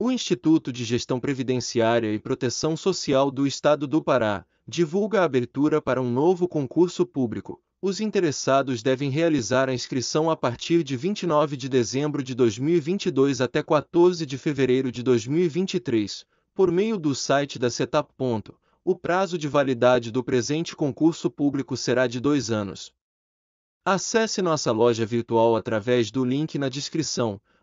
O Instituto de Gestão Previdenciária e Proteção Social do Estado do Pará divulga a abertura para um novo concurso público. Os interessados devem realizar a inscrição a partir de 29 de dezembro de 2022 até 14 de fevereiro de 2023, por meio do site da Setap. O prazo de validade do presente concurso público será de dois anos. Acesse nossa loja virtual através do link na descrição